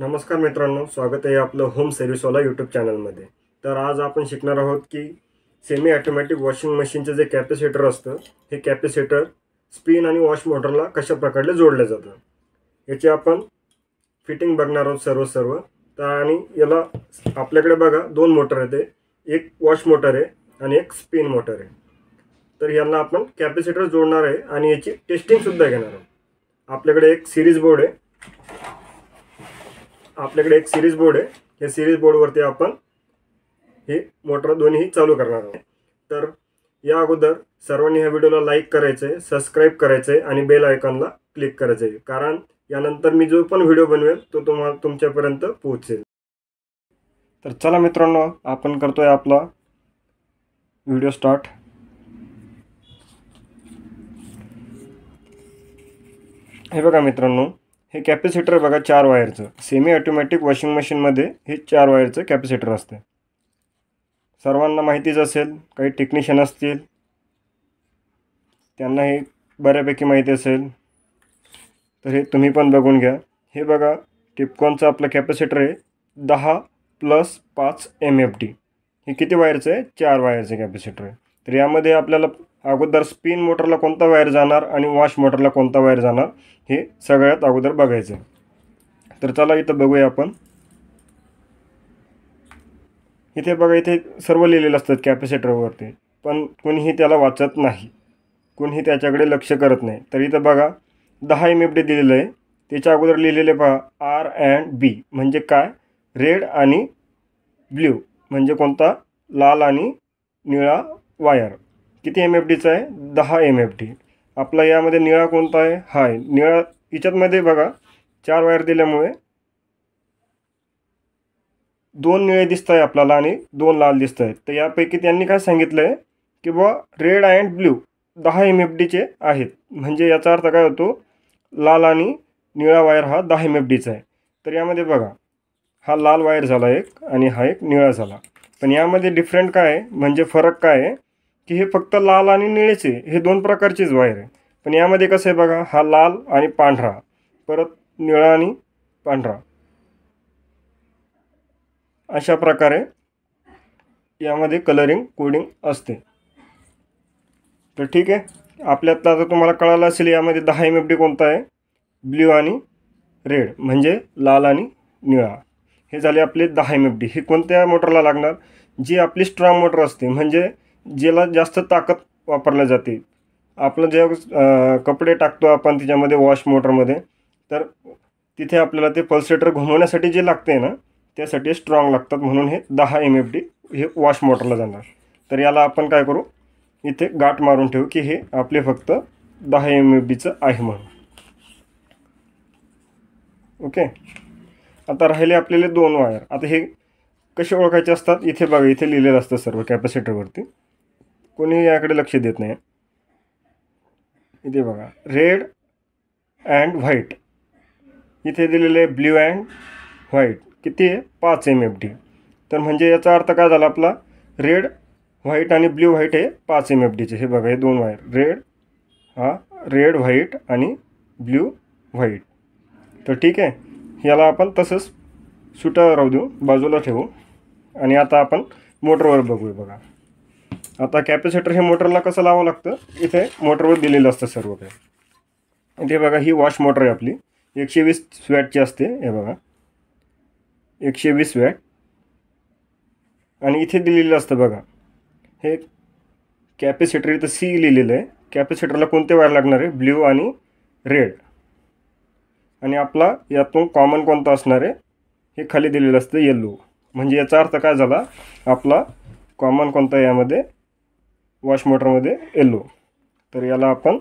नमस्कार मित्रांनो स्वागत आहे आपलं होम सर्व्हिसवाला यूट्यूब चॅनलमध्ये तर आज आपण शिकणार आहोत की सेमी ॲटोमॅटिक वॉशिंग मशीनचं जे कॅपॅसिटर असतं हे कॅपॅसिटर स्पिन आणि वॉश मोटरला कशा प्रकारे जोडलं जातं याची आपण फिटिंग बघणार आहोत सर्व सर्व तर आणि याला आपल्याकडे बघा दोन मोटर आहेत एक वॉश मोटर आहे आणि एक स्पिन मोटर आहे तर यांना आपण कॅपॅसिटर जोडणार आहे आणि याची टेस्टिंगसुद्धा घेणार आहोत आपल्याकडे एक सिरीज बोर्ड आहे आपल्याकडे एक सिरीज बोर्ड आहे या सिरीज बोर्डवरती आपण ही मोटर दोन्ही चालू करणार आहोत तर या अगोदर सर्वांनी ह्या व्हिडिओला लाईक करायचं आहे सबस्क्राईब करायचं आहे आणि बेल आयकॉनला क्लिक करायचं आहे कारण यानंतर मी जो पण व्हिडिओ बनवेल तो तुम्हाला तुमच्यापर्यंत पोहोचेल तर चला मित्रांनो आपण करतोय आपला व्हिडिओ स्टार्ट हे बघा मित्रांनो हे कॅपॅसिटर बघा चार वायरचं सेमी ऑटोमॅटिक वॉशिंग मशीनमध्ये हे चार वायरचं कॅपॅसिटर असते सर्वांना माहितीच असेल काही टेक्निशियन असतील त्यांना हे बऱ्यापैकी माहिती असेल तर हे तुम्ही पण बघून घ्या हे बघा टिपकॉनचं आपलं कॅपॅसिटर आहे दहा प्लस पाच एम एफ डी हे किती वायरचं आहे चार वायरचं कॅपॅसिटर आहे तर यामध्ये आपल्याला अगोदर स्पिन मोटरला कोणता वायर जाणार आणि वॉश मोटरला कोणता वायर जाणार हे सगळ्यात अगोदर बघायचं तर चला इथं बघूया आपण इथे बघा इथे सर्व लिहिलेलं असतात कॅपॅसिटरवरती पण कोणीही त्याला वाचत नाही कोणीही त्याच्याकडे लक्ष करत नाही तर इथं बघा दहा एम एफ डी दिलेलं आहे त्याच्या अगोदर लिहिलेले पहा आर अँड बी म्हणजे काय रेड आणि ब्ल्यू म्हणजे कोणता लाल आणि निळा वायर किती एम एफ डीचा आहे दहा एम एफ डी आपला यामध्ये निळा कोणता आहे हा आहे निळा याच्यातमध्ये बघा चार वायर दिल्यामुळे दोन निळे दिसत आहे आपल्याला आणि दोन लाल दिसत आहेत तर यापैकी त्यांनी काय सांगितलं आहे की बुवा रेड अँड ब्ल्यू दहा एम एफ डीचे आहेत म्हणजे याचा अर्थ काय होतो लाल आणि निळा वायर हा दहा एम एफ डीचा आहे तर यामध्ये बघा हा लाल वायर झाला एक आणि हा एक निळा झाला पण यामध्ये डिफरंट काय आहे म्हणजे फरक काय आहे की हे फक्त लाल आणि निळेचे हे दोन प्रकारचेच वायर आहे पण यामध्ये कसं आहे बघा हा लाल आणि पांढरा परत निळा आणि पांढरा अशा प्रकारे यामध्ये कलरिंग कोडिंग असते तर ठीक आहे आपल्यातला आता तुम्हाला कळालं असेल यामध्ये दहा एम एफ डी कोणता आहे ब्ल्यू आणि रेड म्हणजे लाल आणि निळा हे झाले आपले दहा एम एफ डी हे कोणत्या मोटरला लागणार जी आपली स्ट्राँग मोटर असते म्हणजे ज्याला जास्त ताकद वापरल्या जाते आपलं जेव्हा कपडे टाकतो आपण तिच्यामध्ये वॉश मोटरमध्ये तर तिथे आपल्याला ते पल्सेटर घुमवण्यासाठी जे लागते ना त्यासाठी स्ट्रॉंग लागतात म्हणून हे दहा एम एफ डी हे वॉश मोटरला जाणार तर याला आपण काय करू इथे गाठ मारून ठेवू की हे आपले फक्त दहा एम एफ डीचं आहे म्हणून ओके आता राहिले आपल्याला दोन वायर आता हे कसे ओळखायचे असतात इथे बघा इथे लिहिलेलं असतं सर्व कॅपॅसिटरवरती कोणी याकडे लक्ष देत नाही इथे बघा रेड अँड व्हाईट इथे दिलेले आहे ब्ल्यू अँड व्हाईट किती आहे पाच एम एफ डी तर म्हणजे याचा अर्थ काय झाला आपला रेड व्हाईट आणि ब्ल्यू व्हाईट हे पाच एम एफ डीचे हे बघा हे दोन वायर रेड हा रेड व्हाईट आणि ब्ल्यू व्हाईट तर ठीक आहे याला आपण तसंच सुटा राहू देऊ बाजूला ठेवू आणि आता आपण मोटरवर बघूया बघा आता कॅपॅसिटर हे मोटरला कसं लावावं लागतं इथे मोटरवर दिलेलं असतं सर्व काही इथे बघा ही वॉश मोटर आहे आपली एकशे वीस वॅटची असते हे बघा एकशे वीस वॅट आणि इथे दिलेलं असतं बघा हे कॅपॅसिटर इथं सी लिहिलेलं आहे कॅपॅसिटरला कोणते वायर लागणार आहे ब्ल्यू आणि रेड आणि आपला यातून कॉमन कोणता असणार आहे हे खाली दिलेलं असतं येल्लो म्हणजे याचा अर्थ काय झाला आपला कॉमन कोणता यामध्ये वॉश मोटरमध्ये येलो तर याला आपण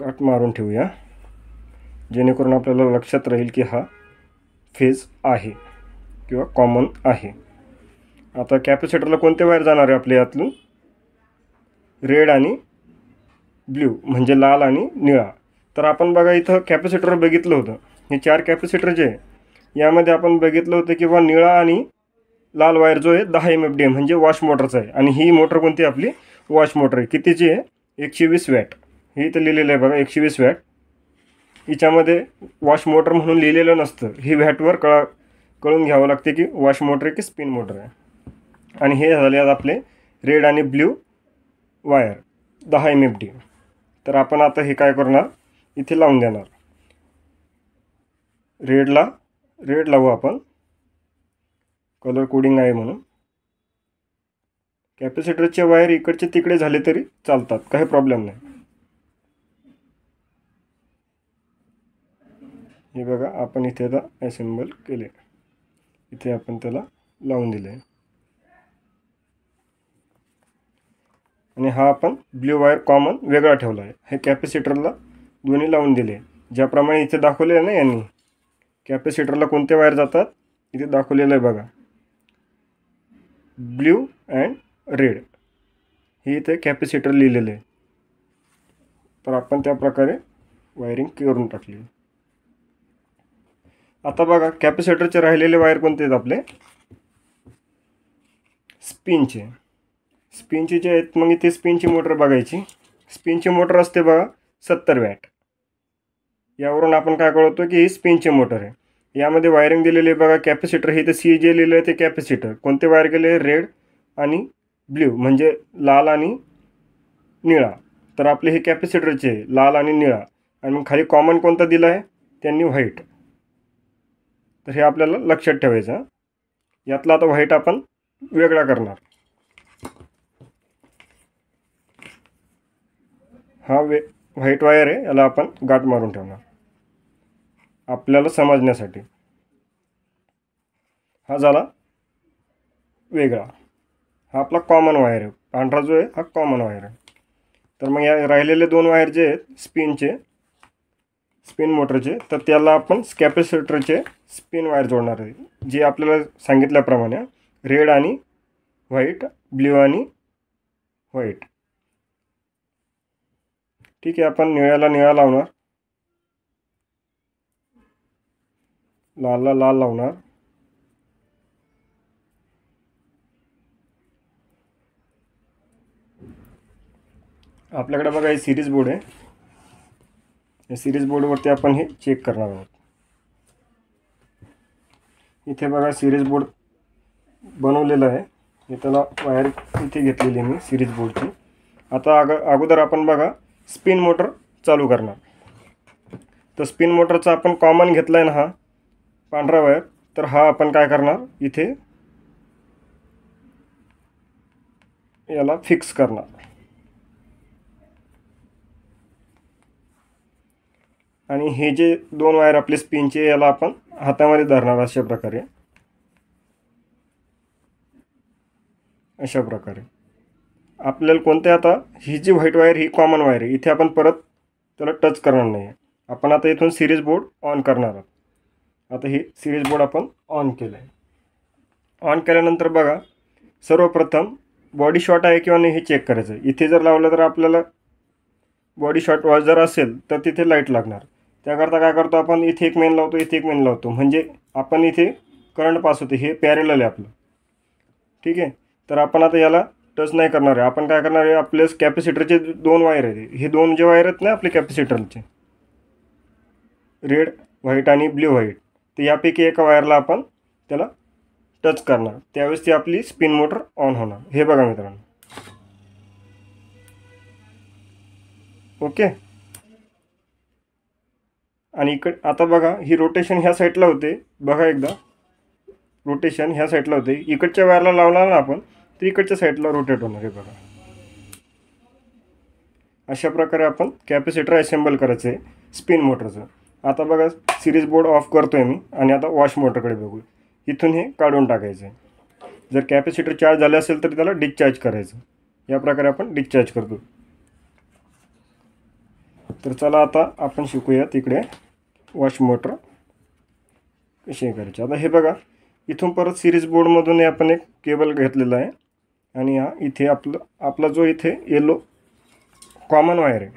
गाठ मारून ठेवूया जेणेकरून आपल्याला लक्षात राहील की हा फेज आहे किंवा कॉमन आहे आता कॅपॅसिटरला कोणते वायर जाणार आहे आपल्या यातून रेड आणि ब्ल्यू म्हणजे लाल आणि निळा तर आपण बघा इथं कॅपॅसिटर बघितलं होतं हे चार कॅपॅसिटर जे आहे यामध्ये आपण बघितलं होतं की बा निळा आणि लाल वायर जो आहे दहा एम एफ डी एम म्हणजे वॉश मोटरचा आहे आणि ही मोटर कोणती आपली वॉश मोटर आहे कितीची आहे एकशे वीस वॅट हे इथं लिहिलेलं आहे बघा एकशे वीस वॅट हिच्यामध्ये वॉश मोटर म्हणून लिहिलेलं नसतं ही व्हॅटवर कळा कळून घ्यावं लागते की वॉश मोटर आहे की स्पिन मोटर आहे आणि हे झाले आहेत आपले रेड आणि ब्ल्यू वायर दहा एम एफ डी तर आपण आता हे काय करणार इथे लावून देणार रेडला रेड लावू आपण कलर कोडिंग आहे म्हणून कॅपॅसिटरचे वायर इकडचे तिकडे झाले तरी चालतात काही प्रॉब्लेम नाही हे बघा आपण इथे आता असेंबल केले इथे आपण त्याला लावून दिले आणि हा आपण ब्ल्यू वायर कॉमन वेगळा ठेवला आहे हे कॅपॅसिटरला दोन्ही लावून दिले ज्याप्रमाणे इथे दाखवले आहे ना यांनी कॅपॅसिटरला कोणते वायर जातात इथे दाखवलेलं आहे बघा ब्ल्यू अँड रेड हे इथे कॅपॅसिटर लिहिलेलं आहे तर आपण त्या प्रकारे वायरिंग करून टाकली आता बघा कॅपॅसिटरचे राहिलेले वायर कोणते आहेत आपले स्पिनचे स्पिनचे जे आहेत मग इथे स्पिनची मोटर बघायची स्पिनची मोटर असते बघा सत्तर वॅट यावरून आपण काय कळवतो की ही स्पिनचे मोटर आहे यामध्ये वायरिंग दिलेली आहे बघा कॅपॅसिटर हे तर सी जे लिहिलं आहे ते कॅपॅसिटर कोणते वायर गेले रेड आणि ब्ल्यू म्हणजे लाल आणि निळा तर आपले हे कॅपॅसिटरचे लाल आणि निळा आणि मग खाली कॉमन कोणता दिला आहे त्यांनी व्हाईट तर हे आपल्याला लक्षात ठेवायचं यातला आता व्हाईट आपण वेगळा करणार हा वे व्हाईट वायर आहे याला आपण गाठ मारून ठेवणार आपल्याला समजण्यासाठी हा झाला वेगळा हा आपला कॉमन वायर आहे पांढरा जो आहे हा कॉमन वायर आहे तर मग या राहिलेले दोन वायर जे आहेत स्पिनचे स्पिन मोटरचे तर त्याला आपण स्कॅपेसिटरचे स्पिन वायर जोडणार आहे जे आपल्याला सांगितल्याप्रमाणे रेड आणि व्हाईट ब्ल्यू आणि व्हाईट ठीक आहे आपण निळ्याला निळा लावणार लालला लाल लावणार आपल्याकडे बघा हे सिरीज बोर्ड आहे या सिरीज बोर्डवरती आपण हे चेक करणार आहोत इथे बघा सिरीज बोर्ड बनवलेलं आहे मी त्याला वायर इथे घेतलेली आहे मी सिरीज बोर्डची आता अग अगोदर आपण बघा स्पिन मोटर चालू करणार तर स्पिन मोटरचा आपण कॉमन घेतला आहे ना हा पांढरा वायर तर हा आपण काय करणार इथे याला फिक्स करणार आणि हे जे दोन वायर आपले स्पिनचे याला आपण हातामध्ये धरणार अशा प्रकारे अशा प्रकारे आपल्याला कोणते आता ही जी व्हाईट वायर ही कॉमन वायर आहे इथे आपण परत त्याला टच करणार नाही आपण आता इथून सिरीज बोर्ड ऑन करणार आहोत आता हे सिरीज बोर्ड आपण ऑन केलं आहे ऑन केल्यानंतर बघा सर्वप्रथम बॉडी शॉट आहे किंवा नाही हे चेक करायचं आहे इथे जर लावलं तर आपल्याला बॉडी शॉट वॉच जर असेल तर तिथे लाईट लागणार त्याकरता काय करतो आपण इथे एक मेन लावतो इथे एक मेन लावतो म्हणजे आपण इथे करंट पास होते हे पॅरेलल आहे आपलं ठीक आहे तर आपण आता याला टच नाही करणार आहे आपण काय करणार आहे आपले कॅपॅसिटरचे दोन वायर आहेत हे दोन जे वायर आहेत ना आपले कॅपॅसिटरचे रेड व्हाईट आणि ब्ल्यू व्हाईट तर यापैकी एका वायरला आपण त्याला टच करणार त्यावेळेस ती आपली स्पिन मोटर ऑन होणार हे बघा मित्रांनो ओके आणि इकड आता बघा ही रोटेशन ह्या साईडला होते बघा एकदा रोटेशन ह्या साईडला होते इकडच्या वायरला लावणार ना आपण तर इकडच्या साईडला रोटेट होणार हे बघा अशा प्रकारे आपण कॅपॅसिटर असेंबल करायचं आहे स्पिन मोटरचं आता बघा सिरीज बोर्ड ऑफ करतो आहे मी आणि आता वॉश मोटरकडे बघू इथून हे काढून टाकायचं आहे जर कॅपॅसिटर चार्ज झाले असेल तर त्याला डिस्चार्ज करायचं या प्रकारे आपण डिस्चार्ज करतो तर चला आता आपण शिकूया तिकडे वॉश मोटर कशी करायची आता हे बघा इथून परत सिरीज बोर्डमधून आपण एक केबल घेतलेला आहे आणि हा इथे आपलं आपला जो इथे येलो कॉमन वायर आहे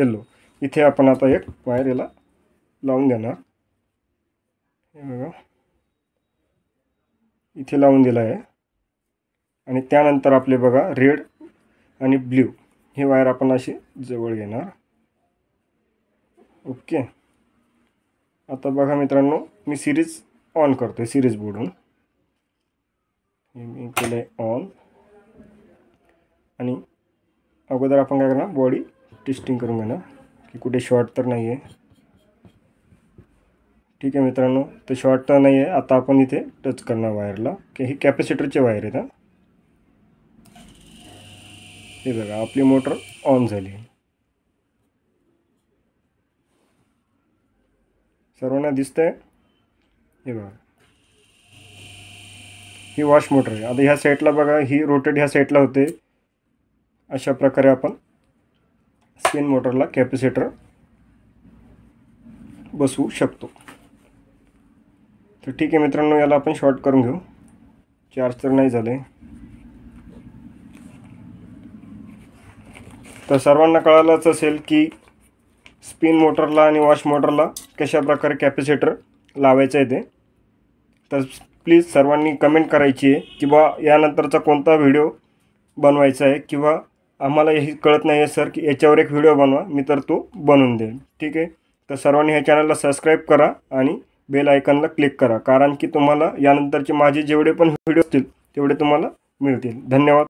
येलो इथे आपण आता एक वायर याला लावून देणार हे बघा इथे लावून दिला आहे आणि त्यानंतर आपले बघा रेड आणि ब्ल्यू हे वायर आपण असे जवळ घेणार ओके आता बघा मित्रांनो मी सिरीज ऑन करतो आहे सिरीज बोर्डून हे मी केलं आहे ऑन आणि अगोदर आपण काय करणार बॉडी टेस्टिंग करून घेणार की कुठे शॉर्ट तर नाही आहे ठीक आहे मित्रांनो तर शॉर्ट नाही आहे आता आपण इथे टच करणार वायरला की हे कॅपॅसिटरचे वायर आहे ना हे बघा आपली मोटर ऑन झाली सर्वांना दिसतंय हे बघा ही वॉश मोटर आहे आता ह्या साईडला बघा ही रोटेड ह्या साईडला होते अशा प्रकारे आपण स्पिन मोटरला कॅपॅसिटर बसवू शकतो तर ठीक आहे मित्रांनो याला आपण शॉर्ट करून घेऊ चार्ज तर नाही झाले तर सर्वांना कळालंच असेल की स्पिन मोटरला आणि वॉश मोटरला कशाप्रकारे कॅपॅसिटर लावायचं आहे ते तर प्लीज सर्वांनी कमेंट करायची आहे किंवा यानंतरचा कोणता व्हिडिओ बनवायचा आहे किंवा आम्हाला हे कळत नाही आहे सर की याच्यावर एक व्हिडिओ बनवा मी तर तो बनवून देईन ठीक आहे तर सर्वांनी ह्या चॅनलला सबस्क्राईब करा आणि बेल आयकॉनला क्लिक करा कारण की तुम्हाला यानंतरचे माझे जेवढे पण व्हिडिओ असतील तेवढे तुम्हाला मिळतील धन्यवाद